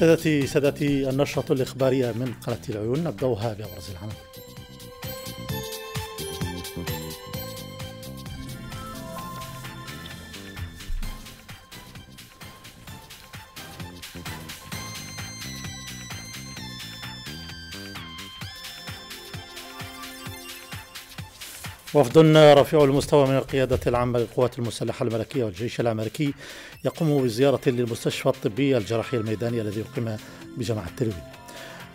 سادتي سادتي النشرة الإخبارية من قناة العيون نبدأها بأبرز العناوين وفد رفيع المستوى من القيادة العامة للقوات المسلحة الملكية والجيش الأمريكي يقوم بزيارة للمستشفى الطبي الجراحي الميداني الذي أقيم بجامعة تلوي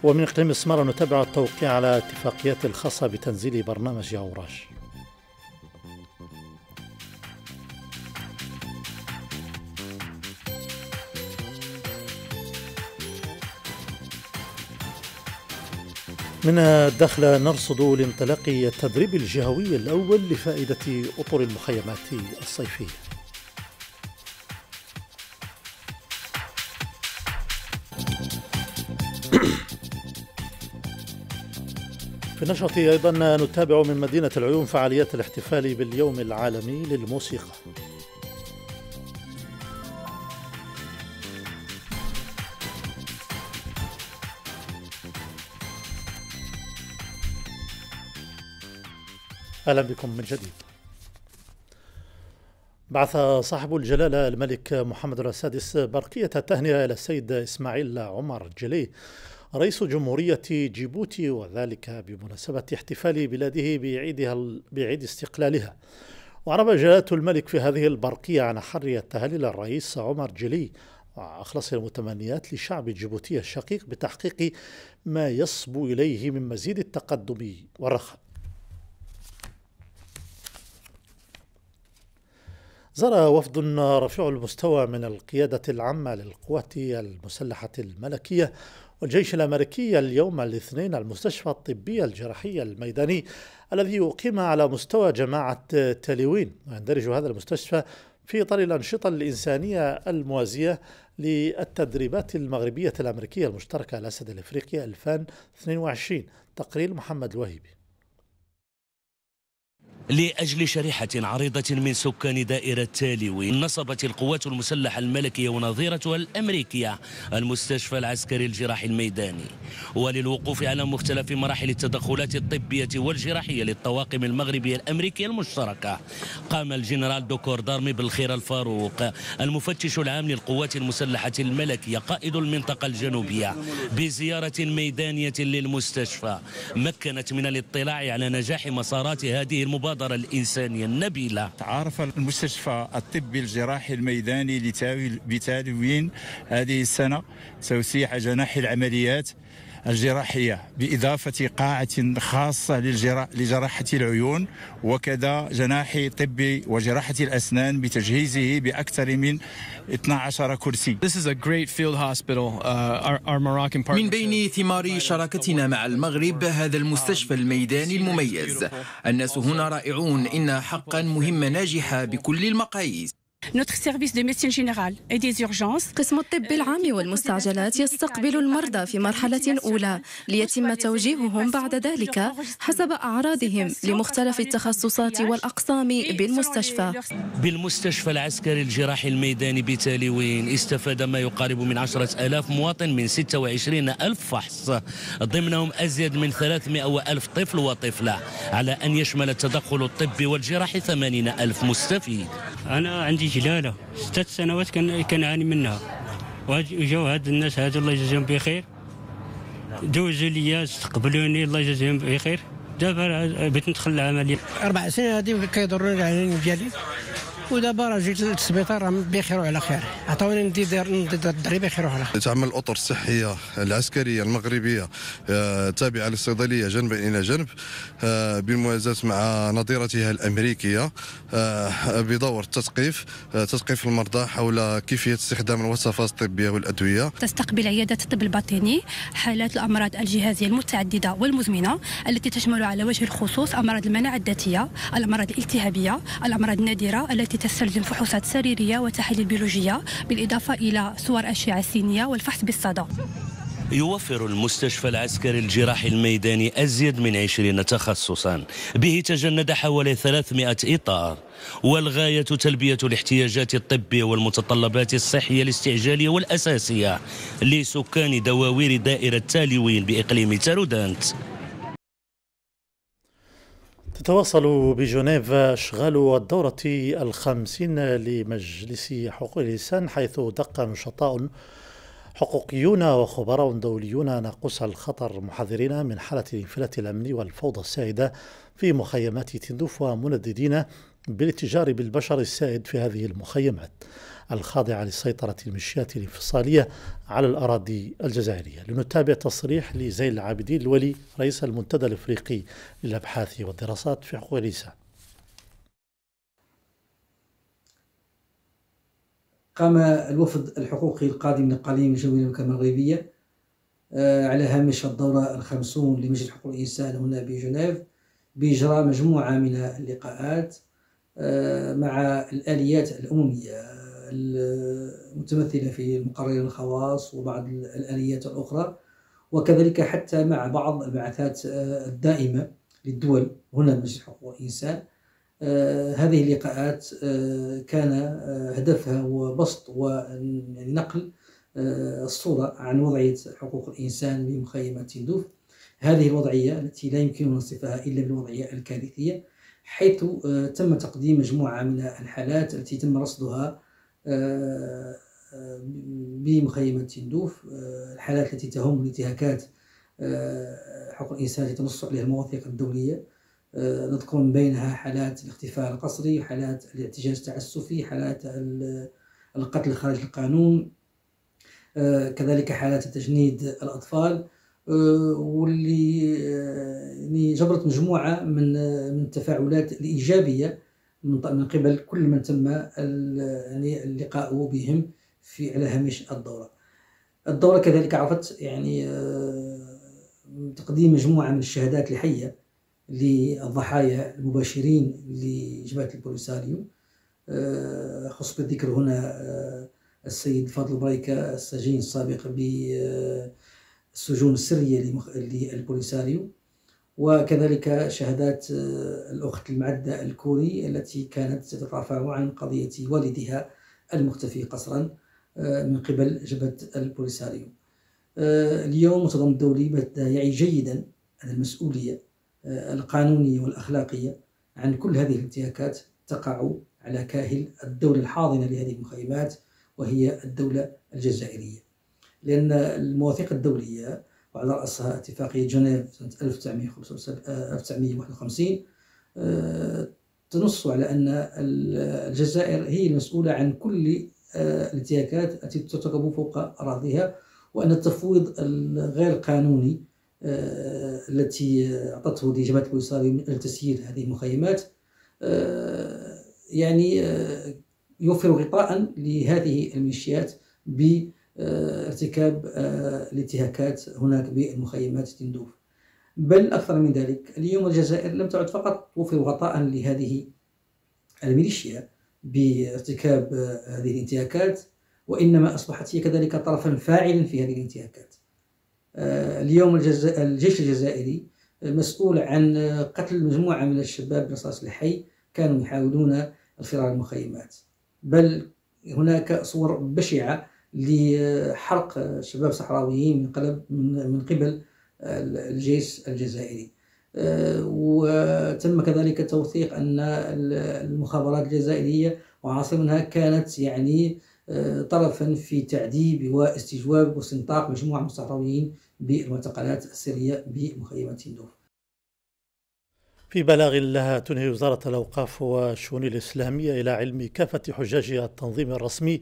ومن إقليم السمارة نتابع التوقيع على اتفاقيات الخاصة بتنزيل برنامج أوراش من الدخل نرصد لانطلاق التدريب الجهوي الأول لفائدة أطر المخيمات الصيفية في النشاط أيضا نتابع من مدينة العيون فعاليات الاحتفال باليوم العالمي للموسيقى أهلا بكم من جديد بعث صاحب الجلالة الملك محمد السادس برقية التهنئة إلى السيد إسماعيل عمر جلي رئيس جمهورية جيبوتي وذلك بمناسبة احتفال بلاده بعيدها بعيد استقلالها وعرب جلالة الملك في هذه البرقية عن حرية تهليل الرئيس عمر جلي وأخلص المتمنيات لشعب جيبوتي الشقيق بتحقيق ما يصبو إليه من مزيد التقدم والرخاء زار وفد رفيع المستوى من القيادة العامة للقوات المسلحة الملكية والجيش الأمريكي اليوم الاثنين المستشفى الطبي الجراحي الميداني الذي أقيم على مستوى جماعة تليوين ويندرج هذا المستشفى في إطار الأنشطة الإنسانية الموازية للتدريبات المغربية الأمريكية المشتركة الأسد الإفريقي 2022 تقرير محمد الوهيبي لأجل شريحة عريضة من سكان دائرة تاليوي نصبت القوات المسلحة الملكية ونظيرتها الأمريكية المستشفى العسكري الجراحي الميداني وللوقوف على مختلف مراحل التدخلات الطبية والجراحية للطواقم المغربية الأمريكية المشتركة قام الجنرال دوكور دارمي بالخير الفاروق المفتش العام للقوات المسلحة الملكية قائد المنطقة الجنوبية بزيارة ميدانية للمستشفى مكنت من الاطلاع على نجاح مسارات هذه المبادرة المبادرة الإنسانية النبيلة تعارف المستشفى الطبي الجراحي الميداني بتالوين هذه السنة توسيع جناح العمليات الجراحية بإضافة قاعة خاصة لجراحة العيون وكذا جناح طبي وجراحة الأسنان بتجهيزه بأكثر من 12 كرسي uh, من بين ثمار شراكتنا مع المغرب هذا المستشفى الميداني المميز الناس هنا رائعون إن حقا مهمة ناجحة بكل المقاييس قسم الطب euh, العام والمستعجلات يستقبل المرضى في مرحلة أولى ليتم توجيههم بعد ذلك حسب أعراضهم لمختلف التخصصات والأقسام بالمستشفى بالمستشفى العسكري الجراحي الميداني بتالوين استفاد ما يقارب من 10000 ألاف مواطن من 26000 ألف فحص ضمنهم أزيد من 300 ألف طفل وطفلة على أن يشمل التدخل الطبي والجراحي 80000 ألف مستفيد أنا عندي جلاله ست سنوات كنعاني منها وجاو هاد الناس هادو الله يجازيهم بخير دوزوا ليا استقبلوني الله يجازيهم بخير دابا بغيت ندخل العمليه اربع سنين هادي كيضروا العينين ديالي ودابا راه جيت للسبيطار راه بخير وعلى خير عطاوني ندي الدري بخير وعلى خير تعمل الاطر الصحيه العسكريه المغربيه آه، تابعه للصيدليه جنبا الى جنب آه، بالموازاه مع نظيرتها الامريكيه آه، بدور التثقيف تثقيف المرضى حول كيفيه استخدام الوصفات الطبيه والادويه تستقبل عيادات الطب الباطني حالات الامراض الجهازيه المتعدده والمزمنه التي تشمل على وجه الخصوص امراض المناعه الذاتيه الامراض الالتهابيه الامراض النادره التي التي تستلزم فحوصات سريرية وتحاليل بيولوجية بالإضافة إلى صور أشعة سينية والفحص بالصدى يوفر المستشفى العسكري الجراحي الميداني أزيد من 20 تخصصا به تجند حوالي 300 إطار والغاية تلبية الاحتياجات الطبية والمتطلبات الصحية الاستعجالية والأساسية لسكان دواوير دائرة تالوين بإقليم تارودانت تتواصل بجنيف أشغال الدورة الخمسين لمجلس حقوق الإنسان حيث دق نشطاء حقوقيون وخبراء دوليون ناقوس الخطر محذرين من حالة الانفلات الأمني والفوضى السائدة في مخيمات تندوف ومنددين بالاتجار بالبشر السائد في هذه المخيمات الخاضعة لسيطرة الميليشيات الانفصالية على الأراضي الجزائرية لنتابع تصريح لزين العابدين الولي رئيس المنتدى الإفريقي للأبحاث والدراسات في حقوق الإنسان قام الوفد الحقوقي القادم للقليل من جمهورية المملكة المغربية على هامش الدورة الخمسون لمجلس حقوق الإنسان هنا بجنيف بإجراء مجموعة من اللقاءات آه، مع الآليات الأممية المتمثلة في المقررين الخواص وبعض الآليات الأخرى وكذلك حتى مع بعض البعثات آه، الدائمة للدول هنا مجلس حقوق الإنسان آه، هذه اللقاءات آه، كان هدفها هو بسط ونقل الصورة عن وضعية حقوق الإنسان بمخيمة تندوف هذه الوضعية التي لا يمكننا صفها إلا بالوضعية الكارثية حيث تم تقديم مجموعة من الحالات التي تم رصدها آه، آه، بمخيمة تندوف آه، الحالات التي تهم الانتهاكات حقوق الإنسان التي تنص عليها المواثيق الدولية نذكر من بينها حالات الاختفاء القسري حالات الاحتجاج التعسفي حالات القتل خارج القانون كذلك حالات تجنيد الأطفال واللي يعني جبرت مجموعة من التفاعلات الإيجابية من قبل كل من تم يعني اللقاء بهم في على هامش الدوره الدوره كذلك عرفت يعني آه، تقديم مجموعه من الشهادات الحيه للضحايا المباشرين لجبهه البوليساريو آه، خص بالذكر هنا آه، السيد فاضل بريكه السجين السابق بالسجون السريه للبوليساريو وكذلك شهادات آه، الأخت المعدة الكوري التي كانت تترافع عن قضية والدها المختفي قسرا آه، من قبل جبهة البوليساريو آه، اليوم المنتظم الدولي بدأ يعي جيدا على المسؤولية القانونية والأخلاقية عن كل هذه الانتهاكات تقع على كاهل الدولة الحاضنة لهذه المخيمات وهي الدولة الجزائرية لأن المواثيق الدولية وعلى رأسها اتفاقية جنيف سنة 1951 آه، آه، تنص على أن الجزائر هي المسؤولة عن كل آه، الانتهاكات التي ترتكب فوق أراضيها وأن التفويض الغير قانوني التي أعطته جماعة الوصالي من أجل تسيير هذه المخيمات يعني يوفر غطاء لهذه الميليشيات ب آه، ارتكاب آه، الانتهاكات هناك بالمخيمات تندوف بل أكثر من ذلك اليوم الجزائر لم تعد فقط توفر غطاء لهذه الميليشيا بارتكاب آه، هذه الانتهاكات وإنما أصبحت هي كذلك طرفا فاعلا في هذه الانتهاكات اليوم الجيش الجزائري مسؤول عن قتل مجموعة من الشباب برصاص الحي كانوا يحاولون الفرار المخيمات بل هناك صور بشعة لحرق شباب صحراويين من قبل من قبل آه، الجيش الجزائري آه، وتم كذلك توثيق ان المخابرات الجزائريه وعاصمها كانت يعني آه، طرفا في تعذيب واستجواب واستنطاق مجموعه من الصحراويين بالمعتقلات السريه بمخيمات تندوف. في بلاغ لها تنهي وزارة الأوقاف والشؤون الإسلامية إلى علم كافة حجاج التنظيم الرسمي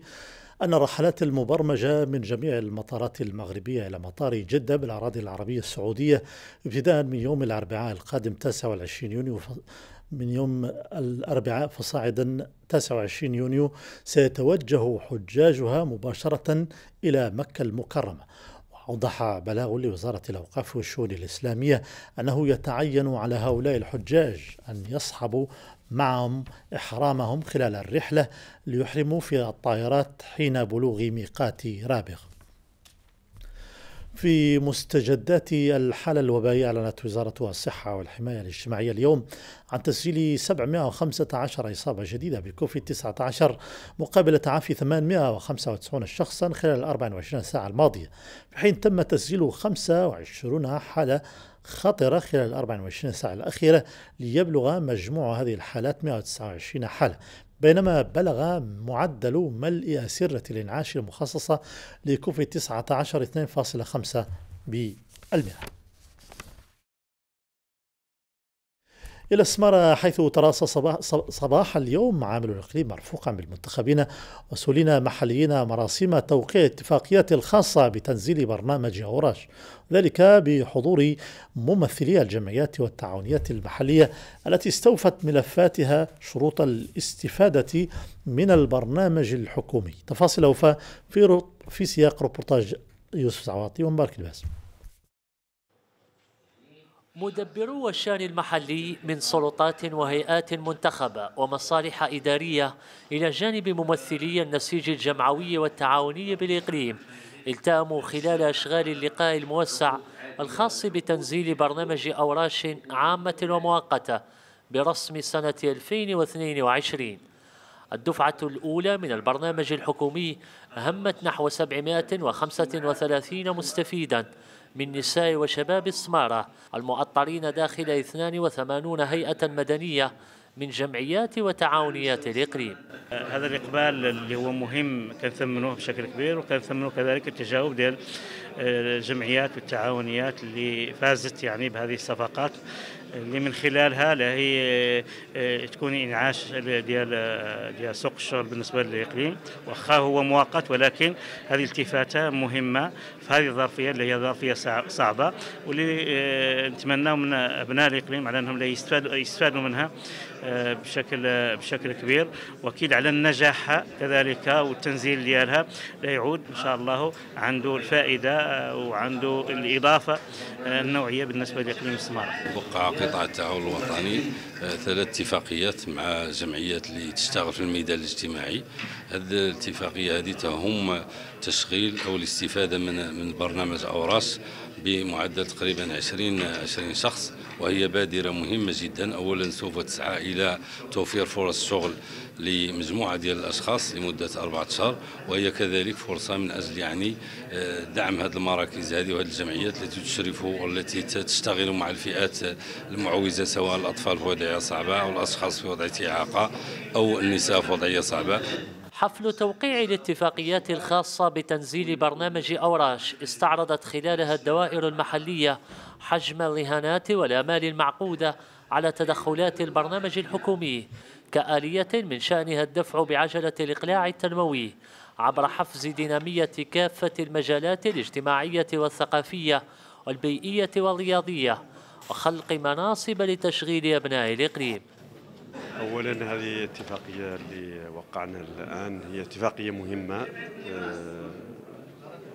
أن الرحلات المبرمجة من جميع المطارات المغربية إلى مطار جدة بالأراضي العربية السعودية ابتداء من يوم الأربعاء القادم 29 يونيو من يوم الأربعاء فصاعدا 29 يونيو سيتوجه حجاجها مباشرة إلى مكة المكرمة أوضح بلاغ لوزارة الأوقاف والشؤون الإسلامية أنه يتعين على هؤلاء الحجاج أن يصحبوا معهم إحرامهم خلال الرحلة ليحرموا في الطائرات حين بلوغ ميقات رابغ في مستجدات الحالة الوبائية أعلنت وزارة الصحة والحماية الاجتماعية اليوم عن تسجيل 715 إصابة جديدة بكوفيد 19 مقابل تعافي 895 شخصا خلال 24 ساعة الماضية في حين تم تسجيل 25 حالة خطرة خلال 24 ساعة الأخيرة ليبلغ مجموع هذه الحالات 129 حالة بينما بلغ معدل ملء أسرة الإنعاش المخصصة لكوفيد 19 2.5 بالمئة إلى السمارة حيث تراص صباح, صباح اليوم عامل الإقليم مرفوقا بالمنتخبين وسولين محليين مراسم توقيع اتفاقيات الخاصة بتنزيل برنامج أوراش ذلك بحضور ممثلي الجمعيات والتعاونيات المحلية التي استوفت ملفاتها شروط الاستفادة من البرنامج الحكومي تفاصيل أوفى في, في سياق روبورتاج يوسف زعواطي ومبارك الباسم مدبرو الشان المحلي من سلطات وهيئات منتخبة ومصالح إدارية إلى جانب ممثلي النسيج الجمعوي والتعاوني بالإقليم التاموا خلال أشغال اللقاء الموسع الخاص بتنزيل برنامج أوراش عامة ومؤقتة برسم سنة 2022 الدفعة الأولى من البرنامج الحكومي همت نحو 735 مستفيداً من نساء وشباب السمارة المؤطرين داخل 82 هيئة مدنية من جمعيات وتعاونيات الإقليم هذا الإقبال اللي هو مهم كنثمنوه بشكل كبير وكنثمنوه كذلك التجاوب ديال الجمعيات آه، والتعاونيات اللي فازت يعني بهذه الصفقات اللي من خلالها هي آه، آه، تكون انعاش ديال ديال سوق الشغل بالنسبه للاقليم واخا هو مؤقت ولكن هذه التفاته مهمه في هذه الظرفيه اللي هي ظرفيه صعبه واللي آه، نتمناو من ابناء الاقليم على انهم يستفادوا يستفادوا منها آه، بشكل آه، بشكل كبير واكيد على النجاح كذلك والتنزيل ديالها لا يعود ان شاء الله عنده الفائده وعنده الاضافه النوعيه بالنسبه لاقليم السماره. وقع قطاع التعاون الوطني ثلاث اتفاقيات مع جمعيات اللي تشتغل في الميدان الاجتماعي هذه الاتفاقية هذه تهم تشغيل أو الاستفادة من من برنامج أوراس بمعدل تقريبا 20 20 شخص وهي بادرة مهمة جدا أولا سوف تسعى إلى توفير فرص شغل لمجموعة ديال الأشخاص لمدة أربعة أشهر وهي كذلك فرصة من أجل يعني آه، دعم هذه المراكز هذه وهذه الجمعيات التي تشرف والتي تشتغل مع الفئات المعوزة سواء الأطفال في وضعية صعبة أو الأشخاص في وضعية إعاقة أو النساء في وضعية صعبة حفل توقيع الاتفاقيات الخاصة بتنزيل برنامج أوراش استعرضت خلالها الدوائر المحلية حجم الرهانات والآمال المعقودة على تدخلات البرنامج الحكومي كآلية من شأنها الدفع بعجلة الإقلاع التنموي عبر حفز دينامية كافة المجالات الاجتماعية والثقافية والبيئية والرياضية وخلق مناصب لتشغيل أبناء الإقليم اولا هذه الاتفاقيه اللي وقعنا الان هي اتفاقيه مهمه آه،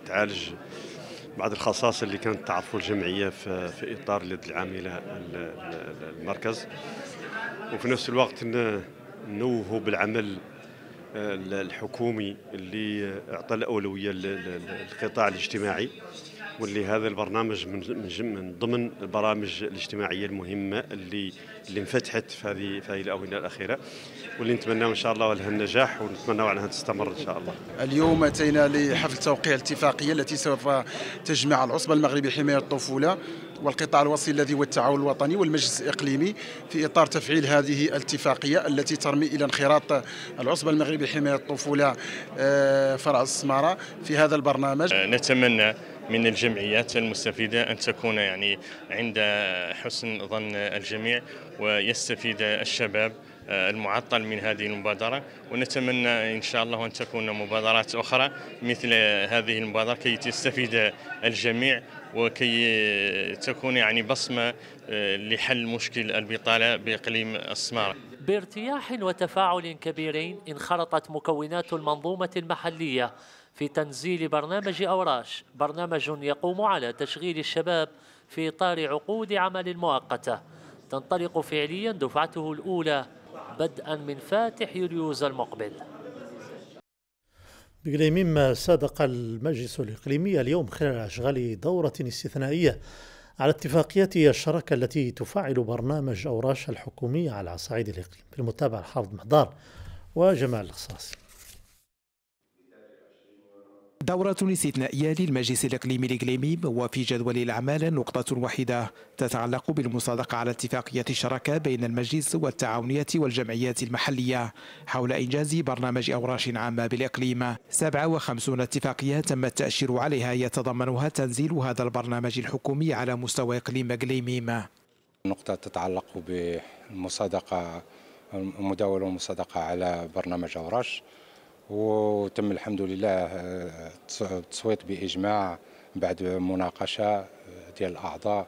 تعالج بعض الخصائص اللي كانت تعرفه الجمعيه في, في اطار اليد العامله المركز وفي نفس الوقت نوهوا بالعمل آه، الحكومي اللي اعطى الاولويه للقطاع الاجتماعي واللي هذا البرنامج من ضمن البرامج الاجتماعيه المهمه اللي اللي انفتحت في هذه في هذه الاونه الاخيره واللي نتمناه ان شاء الله لها النجاح ونتمناو انها تستمر ان شاء الله. اليوم اتينا لحفل توقيع الاتفاقيه التي سوف تجمع العصبه المغربيه لحمايه الطفوله والقطاع الوصي الذي هو التعاون الوطني والمجلس الاقليمي في اطار تفعيل هذه الاتفاقيه التي ترمي الى انخراط العصبه المغربيه لحمايه الطفوله آه، فرع السماره في هذا البرنامج. آه، نتمنى من الجمعيات المستفيدة أن تكون يعني عند حسن ظن الجميع ويستفيد الشباب آه، المعطل من هذه المبادرة ونتمنى إن شاء الله أن تكون مبادرات أخرى مثل هذه المبادرة كي تستفيد الجميع وكي تكون يعني بصمة آه، لحل مشكل البطالة بإقليم السمارة بارتياح وتفاعل كبيرين انخرطت مكونات المنظومة المحلية في تنزيل برنامج أوراش برنامج يقوم على تشغيل الشباب في إطار عقود عمل مؤقته تنطلق فعليا دفعته الأولى بدءا من فاتح يوليوز المقبل بقلي مما صادق المجلس الإقليمي اليوم خلال أشغال دورة استثنائية على اتفاقية الشراكة التي تفعل برنامج أوراش الحكومية على الصعيد الإقليم بالمتابعة حافظ محضار وجمال الخصاصي دورة استثنائية للمجلس الإقليمي الإقليمي وفي جدول الأعمال نقطة واحدة تتعلق بالمصادقة على اتفاقية الشراكة بين المجلس والتعاونية والجمعيات المحلية حول إنجاز برنامج أوراش عامة بالإقليم 57 اتفاقية تم التأشير عليها يتضمنها تنزيل هذا البرنامج الحكومي على مستوى إقليم إقليميم نقطة تتعلق بالمصادقة المداولة والمصادقة على برنامج أوراش وتم الحمد لله التصويت آه، باجماع بعد مناقشه آه، ديال الاعضاء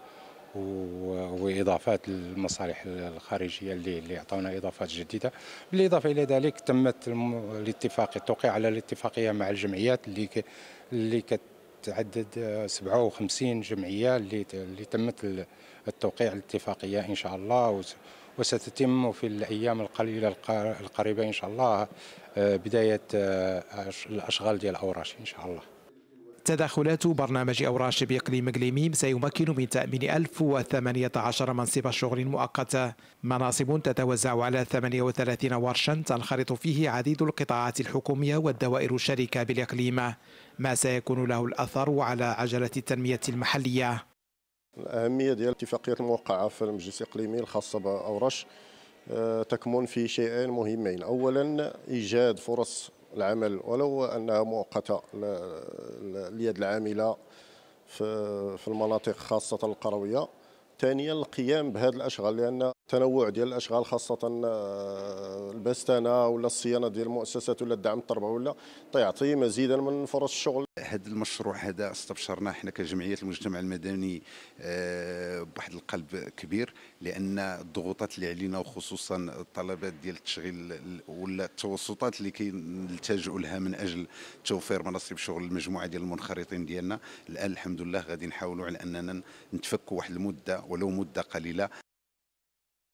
واضافات المصالح الخارجيه اللي اللي عطونا اضافات جديده بالاضافه الى ذلك تمت الاتفاق التوقيع على الاتفاقيه مع الجمعيات اللي اللي كتعدد 57 آه، جمعيه اللي اللي تمت التوقيع الاتفاقيه ان شاء الله وستتم في الأيام القليلة القريبة إن شاء الله آه، بداية آه، الأشغال ديال أوراش إن شاء الله تدخلات برنامج أوراش بإقليم قليميم سيمكن من تأمين 1018 منصب شغل مؤقتة مناصب تتوزع على 38 ورشا تنخرط فيه عديد القطاعات الحكومية والدوائر الشركة بالإقليم ما سيكون له الأثر على عجلة التنمية المحلية الأهمية ديال الاتفاقية الموقعة في المجلس الإقليمي الخاصة بأورش آه، تكمن في شيئين مهمين أولا إيجاد فرص العمل ولو أنها مؤقتة لليد العاملة في المناطق خاصة القروية ثانيا القيام بهذا الاشغال لان تنوع ديال الاشغال خاصه آه، البستانه ولا الصيانه ديال المؤسسات ولا الدعم التربوي ولا تيعطي مزيدا من فرص الشغل هذا المشروع هذا استبشرناه احنا كجمعيه المجتمع المدني آه، بواحد القلب كبير لان الضغوطات اللي علينا وخصوصا الطلبات ديال التشغيل ولا التوسطات اللي كنلتجئوا لها من اجل توفير مناصب شغل المجموعه ديال المنخرطين ديالنا الان الحمد لله غادي نحاولوا على اننا نتفكوا واحد المده ولو مدة قليلة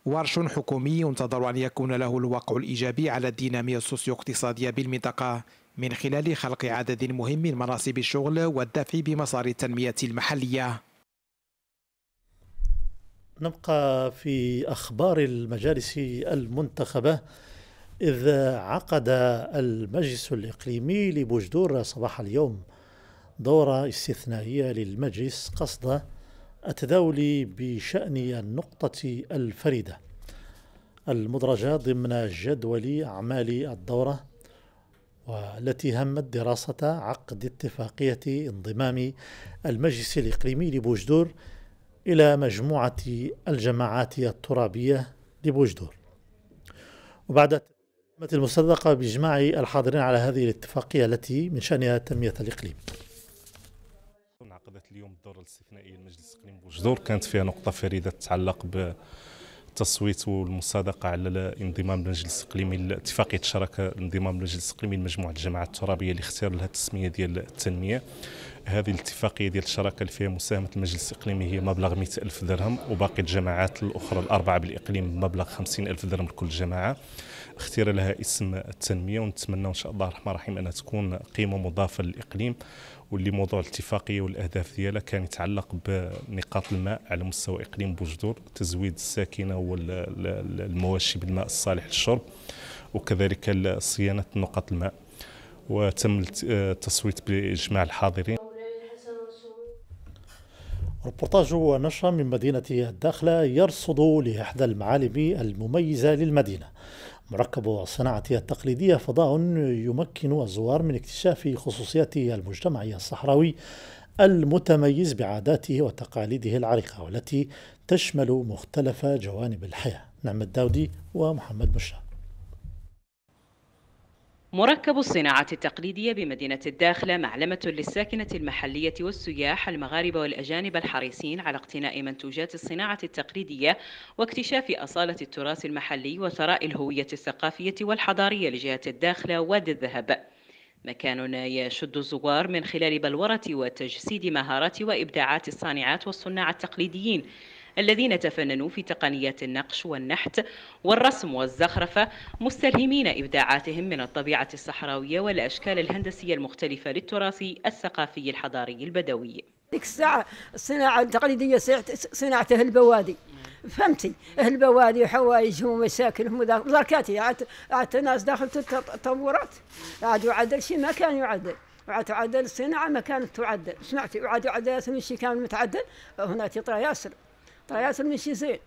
ورش حكومي ينتظر أن يكون له الوقع الإيجابي على الدينامية السوسيو-اقتصادية بالمنطقة من خلال خلق عدد مهم من مناصب الشغل والدفع بمسار التنمية المحلية نبقى في أخبار المجالس المنتخبة إذ عقد المجلس الإقليمي لبوجدور صباح اليوم دورة استثنائية للمجلس قصد التداول بشأن النقطة الفريدة المدرجة ضمن جدول أعمال الدورة والتي همت دراسة عقد اتفاقية انضمام المجلس الإقليمي لبوجدور إلى مجموعة الجماعات الترابية لبوجدور وبعد المصدقة بإجماع الحاضرين على هذه الاتفاقية التي من شأنها تنمية الإقليم اليوم الدورة الاستثنائية لمجلس اقليم بوجدور كانت فيها نقطة فريدة تتعلق بالتصويت والمصادقة على انضمام المجلس الاقليمي لاتفاقيه الشراكة انضمام المجلس الاقليمي لمجموعة الجماعات الترابية اللي اختار لها التسمية ديال التنمية هذه الاتفاقية ديال الشراكة اللي فيها مساهمة المجلس الاقليمي هي مبلغ 100 ألف درهم وباقي الجماعات الأخرى الأربعة بالإقليم مبلغ 50 ألف درهم لكل جماعة اختير لها اسم التنمية ونتمنى إن شاء الله الرحمن الرحيم أنها تكون قيمة مضافة للإقليم واللي موضوع الاتفاقيه والاهداف ديالها كان يتعلق بنقاط الماء على مستوى اقليم بوجدور تزويد الساكنه والمواشي بالماء الصالح للشرب وكذلك صيانه نقاط الماء وتم التصويت باجماع الحاضرين ربورتاج نشر من مدينة الداخلة يرصد لإحدى المعالم المميزة للمدينة مركب الصناعة التقليدية فضاء يمكن الزوار من اكتشاف خصوصياته المجتمعية الصحراوي المتميز بعاداته وتقاليده العريقة والتي تشمل مختلف جوانب الحياة نعم الداودي ومحمد بشار مركب الصناعة التقليدية بمدينة الداخلة معلمة للساكنة المحلية والسياح المغاربة والأجانب الحريصين على اقتناء منتوجات الصناعة التقليدية واكتشاف أصالة التراث المحلي وثراء الهوية الثقافية والحضارية لجهة الداخلة وادي الذهب مكان يشد الزوار من خلال بلورة وتجسيد مهارات وإبداعات الصانعات والصناع التقليديين الذين تفننوا في تقنيات النقش والنحت والرسم والزخرفة مستلهمين إبداعاتهم من الطبيعة الصحراوية والأشكال الهندسية المختلفة للتراث الثقافي الحضاري البدوي ديك الساعة الصناعة التقليدية صناعة أهل البوادي فهمتي أهل البوادي وحوايجهم ومشاكلهم وبركاتي عاد عاد ناس داخل التطورات عاد يعدل شيء ما كان يعدل وعاد تعدل الصناعة ما كانت تعدل سمعتي وعاد يعدل اسم الشيء كان متعدل هنا تطرى ياسر طلعت طيب، زين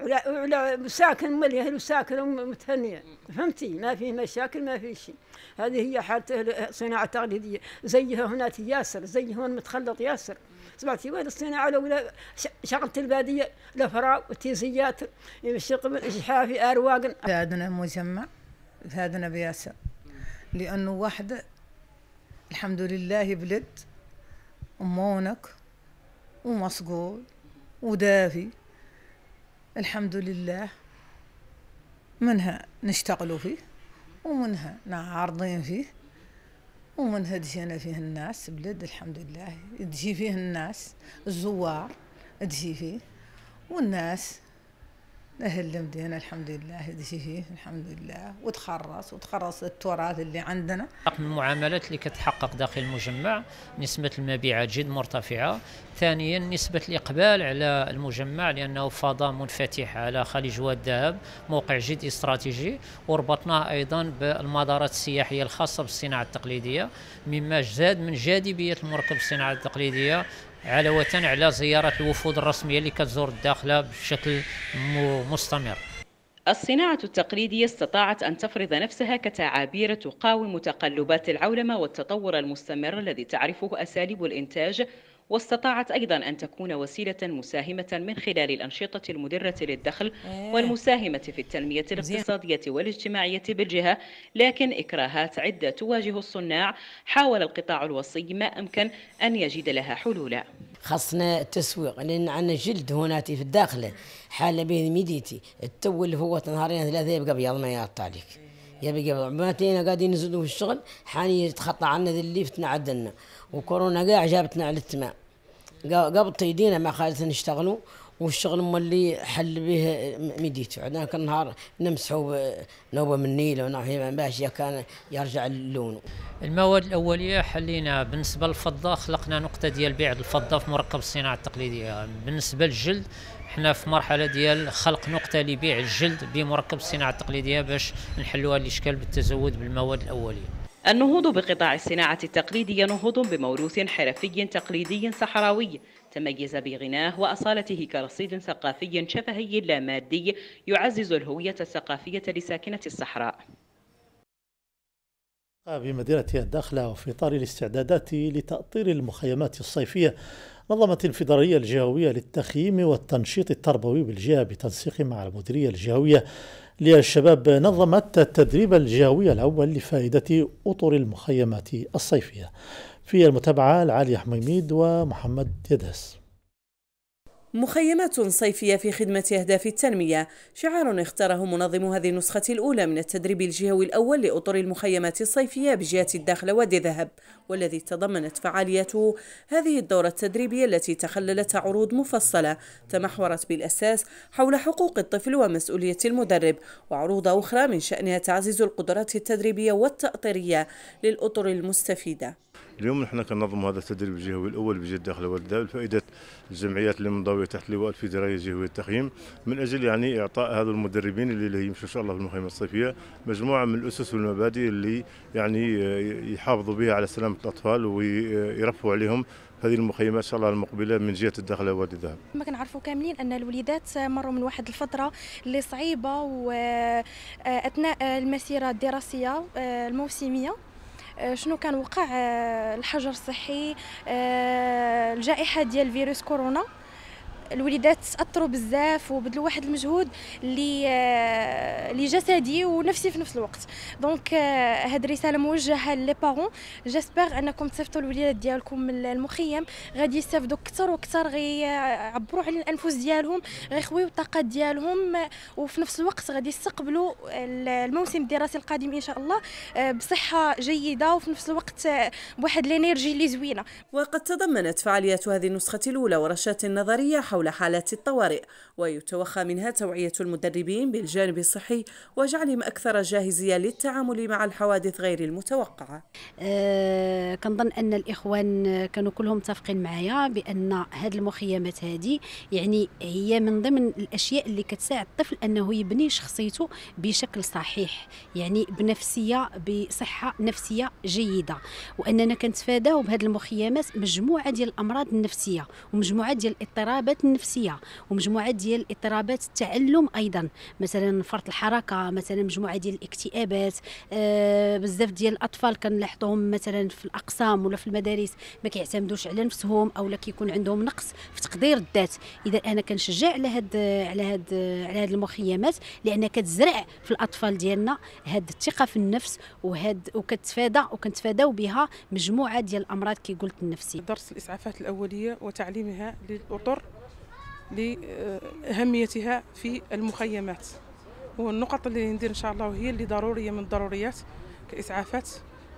ولا ولا ساكن مليان وساكن متهنيه فهمتي ما فيه مشاكل ما فيه شيء هذه هي حالة الصناعة التقليدية زيها هنا ياسر زي هون متخلط ياسر سمعتي وين الصناعة الأولى شغلة البادية الفراو والتيزيات الشقب شحافي أرواق فادنا مجمع فادنا بياسر لأنه واحدة الحمد لله بلد ومونك ومصقول ودافي الحمد لله منها نشتغلوا فيه ومنها نعارضين فيه ومنها دجينا فيه الناس بلد الحمد لله تجي فيه الناس الزوار تجي فيه والناس أهل مدينة الحمد لله هذه هي الحمد لله وتخرص وتخرص التراث اللي عندنا رقم المعاملات اللي كتحقق داخل المجمع نسبة المبيعات جد مرتفعة ثانيا نسبة الإقبال على المجمع لأنه فضاء منفتح على خليج الذهب موقع جد استراتيجي وربطناه أيضا بالمدارات السياحية الخاصة بالصناعة التقليدية مما زاد من جاذبية المركب الصناعة التقليدية علاوة على زيارة الوفود الرسمية اللي كتزور الداخلة بشكل مستمر الصناعة التقليدية استطاعت أن تفرض نفسها كتعابير تقاوم تقلبات العولمة والتطور المستمر الذي تعرفه أساليب الإنتاج واستطاعت أيضا أن تكون وسيلة مساهمة من خلال الأنشطة المدرة للدخل إيه. والمساهمة في التنمية الاقتصادية والاجتماعية بالجهة لكن إكراهات عدة تواجه الصناع حاول القطاع الوصي ما أمكن أن يجد لها حلولا خاصنا التسويق لأن عندنا جلد هنا في الداخل حال بين ميديتي التول هو نهارين ثلاثة يبقى بيض ما يقطع عليك إيه. يبقى معناتها قاعدين نزيدوا في الشغل حاني يتخطى عنا ذي الليفت نعدلنا عدلنا وكورونا قاع جابتنا على التمام قبل تيدينا ما خالد نشتغلوا والشغل مولي حل به ميديتو عندنا كل نهار نمسحوا نوبه من النيل ونحن باش كان يرجع اللون المواد الاوليه حلينا بالنسبه للفضه خلقنا نقطه ديال بيع الفضه في مركب الصناعه التقليديه بالنسبه للجلد حنا في مرحله ديال خلق نقطه لبيع الجلد بمركب الصناعه التقليديه باش نحلوها الاشكال بالتزود بالمواد الاوليه النهوض بقطاع الصناعة التقليدية نهوض بموروث حرفي تقليدي صحراوي تميز بغناه وأصالته كرصيد ثقافي شفهي لا مادي يعزز الهوية الثقافية لساكنة الصحراء بمدينتها الداخلة وفي إطار الاستعدادات لتأطير المخيمات الصيفية نظمت الفدرالية الجهوية للتخييم والتنشيط التربوي بالجهة بتنسيق مع المديرية الجهوية للشباب نظمت التدريب الجهوي الأول لفائدة أطر المخيمات الصيفية في المتابعة العالية حميميد ومحمد يدهس مخيمات صيفية في خدمة أهداف التنمية شعار اختاره منظم هذه النسخة الأولى من التدريب الجهوي الأول لأطر المخيمات الصيفية بجهة الداخل وادي ذهب والذي تضمنت فعاليته هذه الدورة التدريبية التي تخللت عروض مفصلة تمحورت بالأساس حول حقوق الطفل ومسؤولية المدرب وعروض أخرى من شأنها تعزيز القدرات التدريبية والتأطيرية للأطر المستفيدة اليوم نحن كننظم هذا التدريب الجهوي الاول بجد داخل والده لفائده الجمعيات اللي منضويه تحت لواء الفيدراليه الجهويه للتقييم من اجل يعني اعطاء هذو المدربين اللي يمشوا ان شاء الله في المخيمات الصيفيه مجموعه من الاسس والمبادئ اللي يعني يحافظوا بها على سلامه الاطفال ويرفعوا عليهم هذه المخيمات ان شاء الله المقبله من جهه الداخله وادي الذهب. ما كنعرفوا كاملين ان الوليدات مروا من واحد الفتره اللي صعيبه واثناء آه، المسيره الدراسيه آه، الموسميه آه، شنو كان وقع آه، الحجر الصحي آه، الجائحه ديال فيروس كورونا الوليدات تاثروا بزاف وبذلوا واحد المجهود اللي آه، اللي جسدي ونفسي في نفس الوقت دونك آه، هاد الرساله موجهه لي بارون جيسبر انكم تصيفطوا الوليدات ديالكم للمخيم غادي يستافدوا اكثر واكثر غيعبروا آه، على الانفس ديالهم غيخويو الطاقات ديالهم وفي نفس الوقت غادي يستقبلوا الموسم الدراسي القادم ان شاء الله بصحه جيده وفي نفس الوقت بواحد الانرجي اللي زوينه وقد تضمنت فعاليات هذه النسخه الاولى ورشات نظريه حول حول حالات الطوارئ ويتوخى منها توعية المدربين بالجانب الصحي وجعلهم أكثر جاهزية للتعامل مع الحوادث غير المتوقعة أه كنظن أن الإخوان كانوا كلهم متفقين معايا بأن هذه المخيمات هذه يعني هي من ضمن الأشياء اللي كتساعد الطفل أنه يبني شخصيته بشكل صحيح يعني بنفسية بصحة نفسية جيدة وأننا كنتفاداو بهذه المخيمات مجموعة ديال الأمراض النفسية ومجموعة ديال الاضطرابات النفسيه ومجموعه ديال اضطرابات التعلم ايضا مثلا فرط الحركه مثلا مجموعه ديال الاكتئابات آه بزاف ديال الاطفال كنلاحظوهم مثلا في الاقسام ولا في المدارس ما كيعتمدوش على نفسهم او لا كيكون عندهم نقص في تقدير الذات اذا انا كنشجع على هاد على هاد على هاد المخيمات لان كتزرع في الاطفال ديالنا هاد الثقه في النفس وهاد وكتفادى وكنتفاداو بها مجموعه ديال الامراض كي قلت النفسي درس الاسعافات الاوليه وتعليمها للاطر لاهميتها في المخيمات والنقط اللي ندير ان شاء الله وهي اللي ضروريه من الضروريات كاسعافات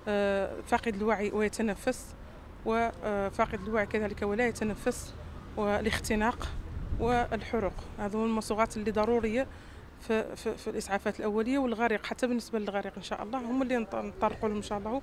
آه، فاقد الوعي ويتنفس وفاقد الوعي كذلك ولا يتنفس والاختناق والحروق هذو المصوغات اللي ضروريه في, في, في الاسعافات الاوليه والغريق حتى بالنسبه للغريق ان شاء الله هم اللي نطرقوا لهم ان شاء الله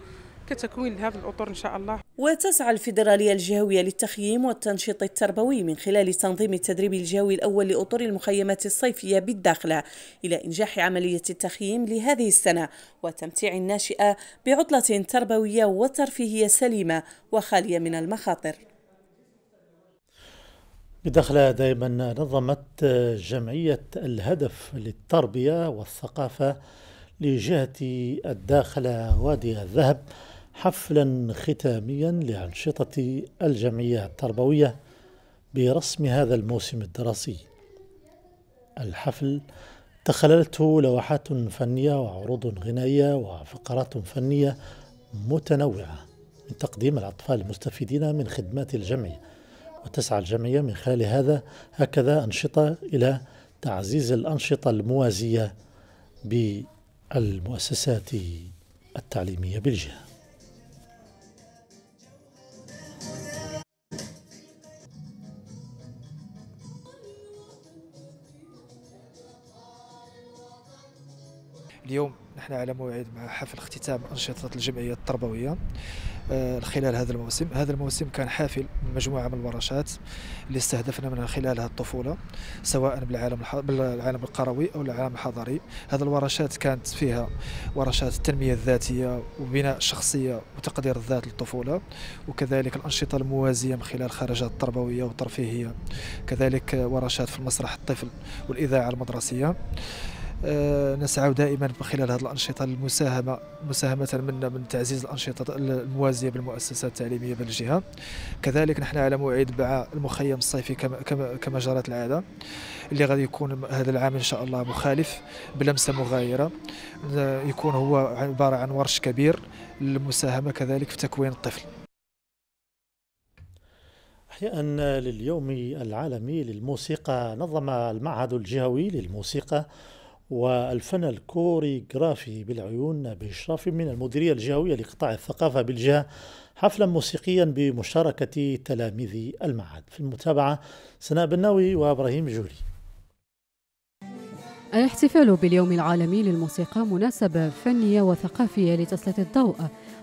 كتكوين لهذه الاطر ان شاء الله وتسعى الفيدراليه الجهويه للتخييم والتنشيط التربوي من خلال تنظيم التدريب الجهوي الاول لاطر المخيمات الصيفيه بالداخله الى انجاح عمليه التخييم لهذه السنه وتمتيع الناشئه بعطله تربويه وترفيهيه سليمه وخاليه من المخاطر بداخلها دائما نظمت جمعية الهدف للتربية والثقافة لجهة الداخل وادي الذهب حفلا ختاميا لأنشطة الجمعية التربوية برسم هذا الموسم الدراسي الحفل تخللته لوحات فنية وعروض غنائية وفقرات فنية متنوعة من تقديم الأطفال المستفيدين من خدمات الجمعية وتسعى الجمعية من خلال هذا هكذا أنشطة إلى تعزيز الأنشطة الموازية بالمؤسسات التعليمية بالجهة اليوم نحن على موعد مع حفل اختتام أنشطة الجمعية التربوية آه، خلال هذا الموسم هذا الموسم كان حافل من مجموعة من الورشات اللي استهدفنا من خلالها الطفولة سواء بالعالم الح... بالعالم القروي أو العالم الحضري هذه الورشات كانت فيها ورشات التنمية الذاتية وبناء الشخصية وتقدير الذات للطفولة وكذلك الأنشطة الموازية من خلال خرجات تربوية وترفيهية كذلك ورشات في المسرح الطفل والإذاعة المدرسية آه، نسعى دائما خلال هذه الانشطه للمساهمه مساهمه منا من تعزيز الانشطه الموازيه بالمؤسسات التعليميه بالجهه كذلك نحن على موعد مع المخيم الصيفي كما كما كما جرت العاده اللي غادي يكون هذا العام ان شاء الله مخالف بلمسه مغايره يكون هو عباره عن ورش كبير للمساهمه كذلك في تكوين الطفل أن لليوم العالمي للموسيقى نظم المعهد الجهوي للموسيقى والفن الكوريغرافي بالعيون بإشراف من المديرية الجهوية لقطاع الثقافة بالجهة حفلا موسيقيا بمشاركة تلاميذ المعهد في المتابعة سناء بناوي وإبراهيم جولي الاحتفال باليوم العالمي للموسيقى مناسبة فنية وثقافية لتسليط الضوء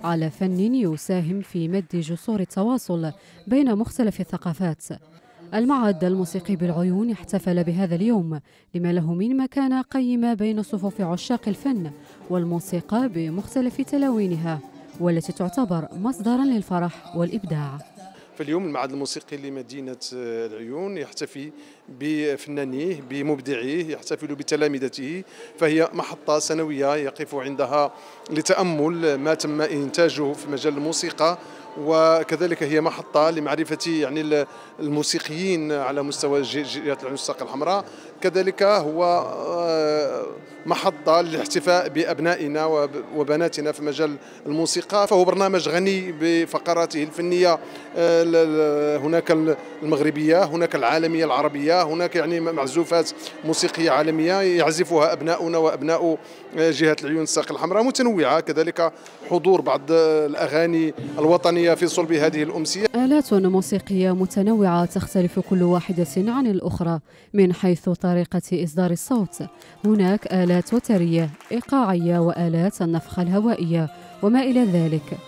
على فن يساهم في مد جسور التواصل بين مختلف الثقافات المعهد الموسيقي بالعيون احتفل بهذا اليوم لما له من مكانة قيمة بين صفوف عشاق الفن والموسيقى بمختلف تلاوينها والتي تعتبر مصدرا للفرح والإبداع فاليوم المعهد الموسيقي لمدينة آه، العيون يحتفي بفنانيه بمبدعيه يحتفل بتلامذته فهي محطة سنوية يقف عندها لتأمل ما تم إنتاجه في مجال الموسيقى وكذلك هي محطة لمعرفة يعني الموسيقيين على مستوى جهة المستقى الحمراء كذلك هو آه، محطة للاحتفاء بأبنائنا وبناتنا في مجال الموسيقى فهو برنامج غني بفقراته الفنية آه، هناك المغربية هناك العالمية العربية هناك يعني معزوفات موسيقية عالمية يعزفها أبناؤنا وأبناء جهه العيون الساق الحمراء متنوعه كذلك حضور بعض الاغاني الوطنيه في صلب هذه الامسيه الات موسيقيه متنوعه تختلف كل واحده عن الاخرى من حيث طريقه اصدار الصوت هناك الات وتريه ايقاعيه والات النفخه الهوائيه وما الى ذلك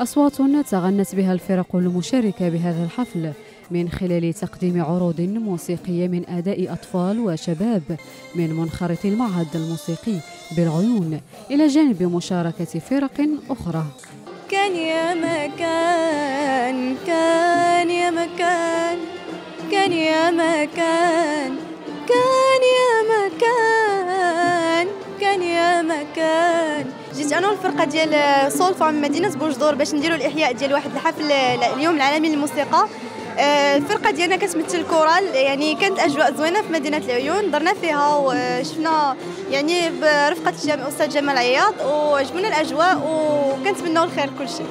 اصوات تغنت بها الفرق المشاركه بهذا الحفل من خلال تقديم عروض موسيقية من أداء أطفال وشباب من منخرط المعهد الموسيقي بالعيون إلى جانب مشاركة فرق أخرى كان يا مكان كان يا مكان كان يا مكان كان يا مكان كان يا مكان جيت انا والفرقه ديال سولفو من مدينه بوجدور باش نديروا الاحياء ديال واحد الحفل اليوم العالمي للموسيقى آه، الفرقه ديالنا كتمثل كورال يعني كانت اجواء زوينه في مدينه العيون درنا فيها وشفنا يعني برفقه الجامع استاذ جمال عياض وعجبونا الاجواء وكنتمناو الخير لكل شيء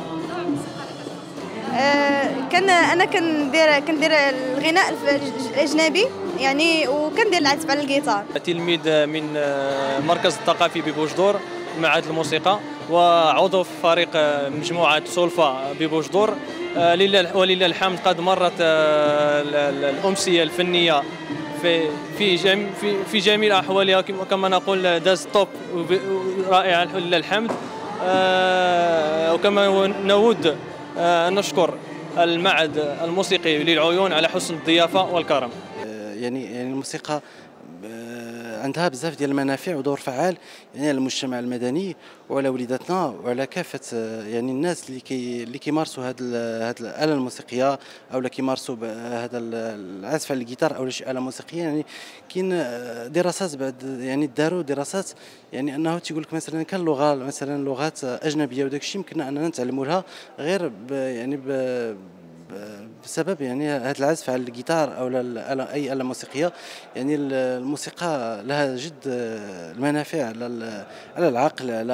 آه، كان انا كندير كندير الغناء الاجنبي يعني وكندير العزف على الجيتار تلميذ من المركز آه، الثقافي ببوجدور معهد الموسيقى وعضو في فريق مجموعه سولفا ببوجدور آه، ولله الحمد قد مرت آه، الامسيه الفنيه في في جميع في, جميع احوالها كما نقول داز توب رائعه لله الحمد آه، وكما نود نشكر المعهد الموسيقي للعيون على حسن الضيافه والكرم يعني يعني الموسيقى عندها بزاف ديال المنافع ودور فعال يعني على المجتمع المدني وعلى وليداتنا وعلى كافه يعني الناس اللي كي اللي كيمارسوا هذه هذه الاله الموسيقيه او اللي كيمارسوا هذا العزف على الجيتار او شي اله موسيقيه يعني كاين دراسات بعد يعني داروا دراسات يعني انه تيقول لك مثلا كان لغه مثلا لغات اجنبيه وداك الشيء يمكن اننا نتعلموا لها غير ب يعني ب بسبب يعني هذا العزف على الجيتار او اي اله موسيقيه يعني الموسيقى لها جد المنافع على العقل على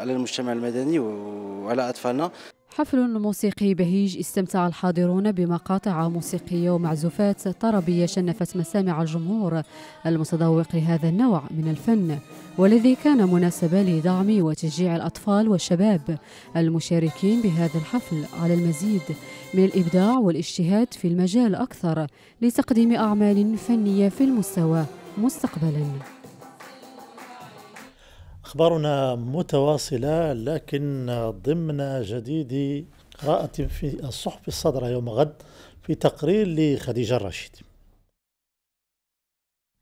على المجتمع المدني وعلى اطفالنا حفل موسيقي بهيج استمتع الحاضرون بمقاطع موسيقية ومعزوفات طربية شنفت مسامع الجمهور المتذوق لهذا النوع من الفن والذي كان مناسبا لدعم وتشجيع الأطفال والشباب المشاركين بهذا الحفل على المزيد من الإبداع والاجتهاد في المجال أكثر لتقديم أعمال فنية في المستوى مستقبلاً أخبارنا متواصلة لكن ضمن جديد قراءة في الصحف الصدر يوم غد في تقرير لخديجة الرشيد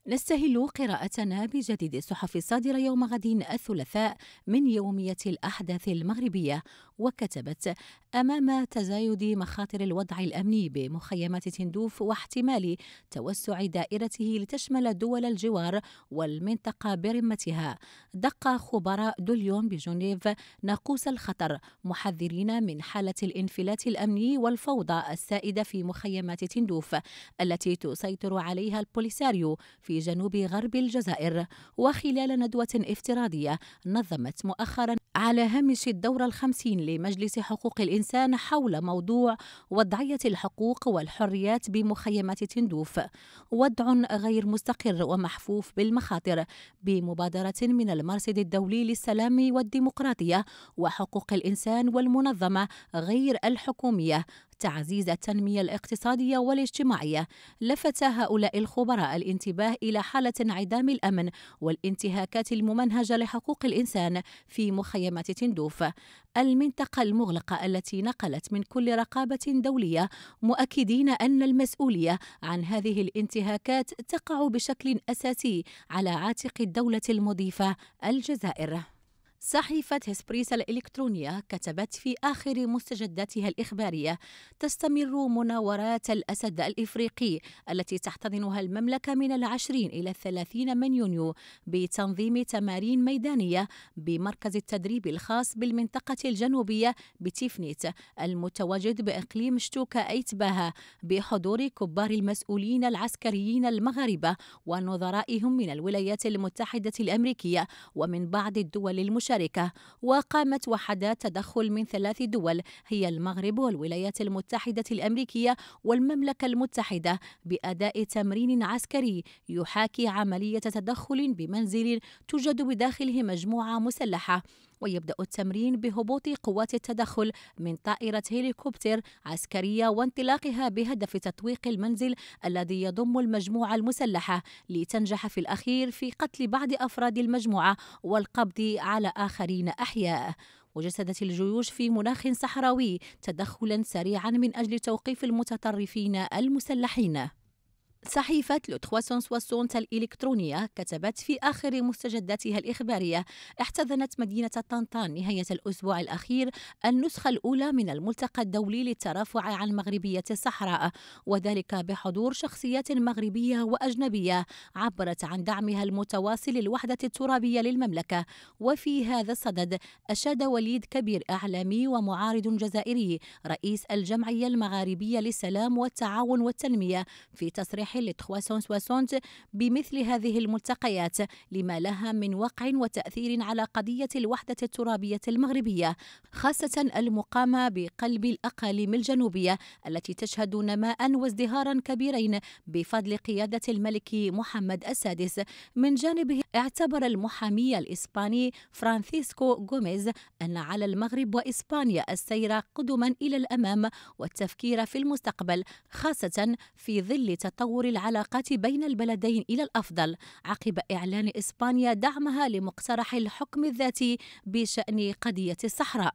نستهل قراءتنا بجديد الصحف الصادرة يوم غد الثلاثاء من يومية الأحداث المغربية وكتبت أمام تزايد مخاطر الوضع الأمني بمخيمات تندوف واحتمال توسع دائرته لتشمل دول الجوار والمنطقة برمتها دق خبراء دوليون بجنيف ناقوس الخطر محذرين من حالة الانفلات الأمني والفوضى السائدة في مخيمات تندوف التي تسيطر عليها البوليساريو في جنوب غرب الجزائر وخلال ندوة افتراضية نظمت مؤخرا على هامش الدورة الخمسين لمجلس حقوق الإنسان حول موضوع وضعية الحقوق والحريات بمخيمات تندوف وضع غير مستقر ومحفوف بالمخاطر بمبادرة من المرصد الدولي للسلام والديمقراطية وحقوق الإنسان والمنظمة غير الحكومية تعزيز التنمية الاقتصادية والاجتماعية لفت هؤلاء الخبراء الانتباه إلى حالة انعدام الأمن والانتهاكات الممنهجة لحقوق الإنسان في مخيمات تندوف المنطقة المغلقة التي نقلت من كل رقابة دولية مؤكدين أن المسؤولية عن هذه الانتهاكات تقع بشكل أساسي على عاتق الدولة المضيفة الجزائر صحيفة هسبريس الإلكترونية كتبت في آخر مستجداتها الإخبارية تستمر مناورات الأسد الإفريقي التي تحتضنها المملكة من العشرين إلى الثلاثين من يونيو بتنظيم تمارين ميدانية بمركز التدريب الخاص بالمنطقة الجنوبية بتيفنيت المتواجد بإقليم شتوكا أيتباها بحضور كبار المسؤولين العسكريين المغاربة ونظرائهم من الولايات المتحدة الأمريكية ومن بعض الدول المشاركة الشركة وقامت وحدات تدخل من ثلاث دول هي المغرب والولايات المتحدة الأمريكية والمملكة المتحدة بأداء تمرين عسكري يحاكي عملية تدخل بمنزل توجد بداخله مجموعة مسلحة ويبدأ التمرين بهبوط قوات التدخل من طائرة هليكوبتر عسكرية وانطلاقها بهدف تطويق المنزل الذي يضم المجموعة المسلحة لتنجح في الأخير في قتل بعض أفراد المجموعة والقبض على آخرين أحياء وجسدت الجيوش في مناخ صحراوي تدخلا سريعا من أجل توقيف المتطرفين المسلحين صحيفة لو 360 الإلكترونية كتبت في آخر مستجداتها الإخبارية احتضنت مدينة طنطان نهاية الأسبوع الأخير النسخة الأولى من الملتقى الدولي للترافع عن مغربية الصحراء وذلك بحضور شخصيات مغربية وأجنبية عبرت عن دعمها المتواصل للوحدة الترابية للمملكة وفي هذا الصدد أشاد وليد كبير إعلامي ومعارض جزائري رئيس الجمعية المغاربية للسلام والتعاون والتنمية في تصريح مراحل 360 بمثل هذه الملتقيات لما لها من وقع وتأثير على قضية الوحدة الترابية المغربية خاصة المقامة بقلب الأقاليم الجنوبية التي تشهد نماء وازدهارا كبيرين بفضل قيادة الملك محمد السادس من جانبه اعتبر المحامي الإسباني فرانسيسكو غوميز أن على المغرب وإسبانيا السير قدما إلى الأمام والتفكير في المستقبل خاصة في ظل تطور تطور العلاقات بين البلدين إلى الأفضل عقب إعلان إسبانيا دعمها لمقترح الحكم الذاتي بشأن قضية الصحراء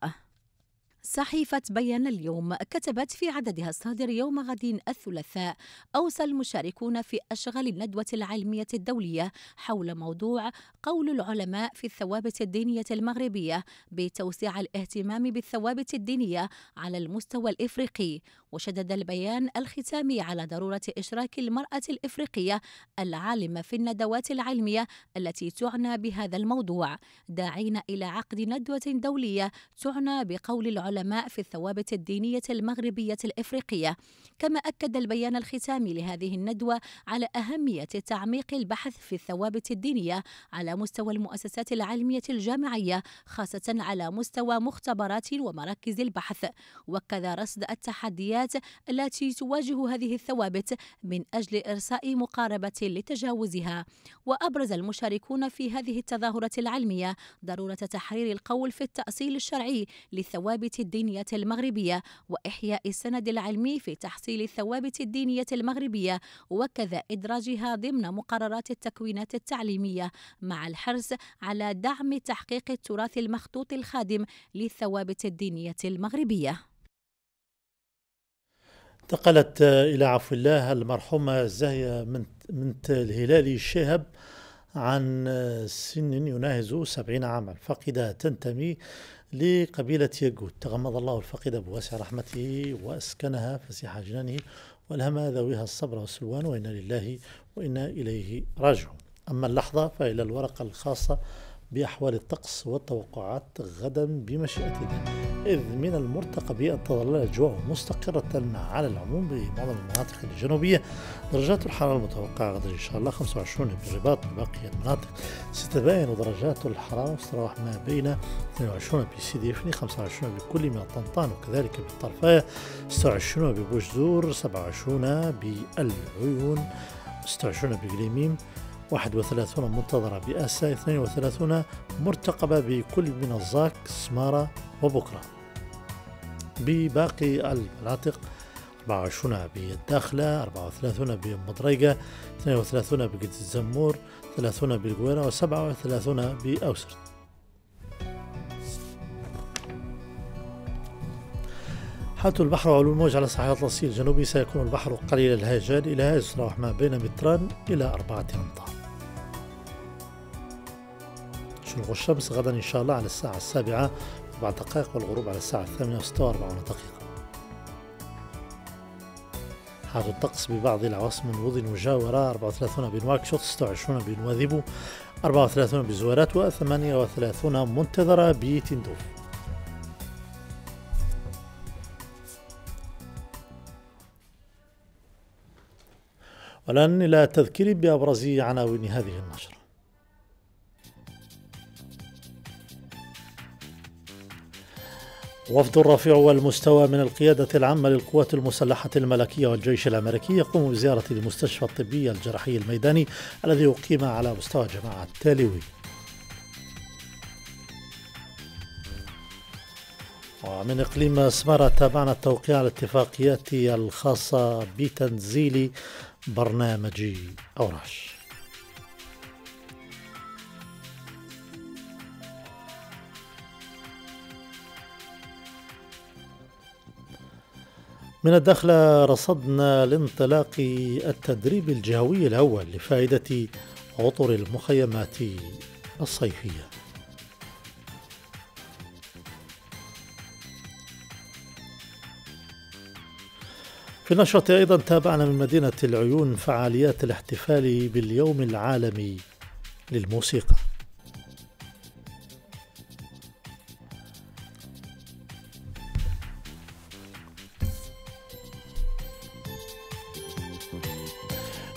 صحيفة بيان اليوم كتبت في عددها الصادر يوم غد الثلاثاء أوصى المشاركون في أشغال الندوة العلمية الدولية حول موضوع قول العلماء في الثوابت الدينية المغربية بتوسيع الاهتمام بالثوابت الدينية على المستوى الإفريقي وشدد البيان الختامي على ضرورة إشراك المرأة الإفريقية العالمة في الندوات العلمية التي تعنى بهذا الموضوع داعين إلى عقد ندوة دولية تعنى بقول العلماء العلماء في الثوابت الدينية المغربية الإفريقية كما أكد البيان الختامي لهذه الندوة على أهمية تعميق البحث في الثوابت الدينية على مستوى المؤسسات العلمية الجامعية خاصة على مستوى مختبرات ومراكز البحث وكذا رصد التحديات التي تواجه هذه الثوابت من أجل إرساء مقاربة لتجاوزها وأبرز المشاركون في هذه التظاهرة العلمية ضرورة تحرير القول في التأصيل الشرعي للثوابت الدينية المغربية وإحياء السند العلمي في تحصيل الثوابت الدينية المغربية وكذا إدراجها ضمن مقررات التكوينات التعليمية مع الحرص على دعم تحقيق التراث المخطوط الخادم للثوابت الدينية المغربية انتقلت إلى عفو الله المرحومة زاهية من الهلالي الشهب عن سن يناهز سبعين عاما فقدها تنتمي لقبيلة يقود تغمض الله الفقيد بواسع رحمته وأسكنها فسيح جنانه والهم ذويها الصبر والسلوان وإنا لله وإنا إليه راجعون أما اللحظة فإلى الورقة الخاصة بأحوال الطقس والتوقعات غدا بمشيئة الله إذ من المرتقب أن تظل الأجواء مستقرة على العموم بمعظم المناطق الجنوبية درجات الحرارة المتوقعة غدا إن شاء الله 25 بالرباط وباقي المناطق ستتباين درجات الحرارة مستراح ما بين 22 بسيدي إفني 25 بكل من طنطان وكذلك بالطرفاية 26 ببوجدور 27 بالعيون 26 بقليميم 31 منتظرة بأسا 32 مرتقبة بكل من الزاك سمارة وبكرة بباقي المناطق 24 بالداخلة 34 بمضريقة 32 بقد الزمور 30 بالقويرة و37 بأوسرت حالة البحر وعلو الموج على ساحات الصيل الجنوبي سيكون البحر قليل الهيجان إلى هائج ما بين متران إلى أربعة أمتار تطلع الشمس غدا إن شاء الله على الساعة السابعة بعد دقائق والغروب على الساعة الثامنة وستة وأربعون دقيقة حاد الطقس ببعض العواصم المدن المجاورة 34 بنواكشوط 26 بنواذبو 34 بزوارات و 38 منتظرة بتندوف والآن إلى تذكير بأبرز عناوين هذه النشرة وفد رفيع المستوى من القيادة العامة للقوات المسلحة الملكية والجيش الأمريكي يقوم بزيارة المستشفى الطبي الجراحي الميداني الذي أقيم على مستوى جماعة تاليوي ومن إقليم سمارة تابعنا التوقيع على الاتفاقيات الخاصة بتنزيل برنامج أوراش من الدخلة رصدنا لانطلاق التدريب الجهوي الأول لفائدة عطر المخيمات الصيفية في النشرة أيضا تابعنا من مدينة العيون فعاليات الاحتفال باليوم العالمي للموسيقى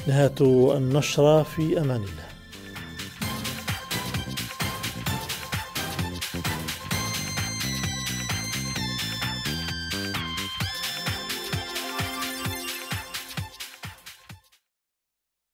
نهاية النشرة في أمان الله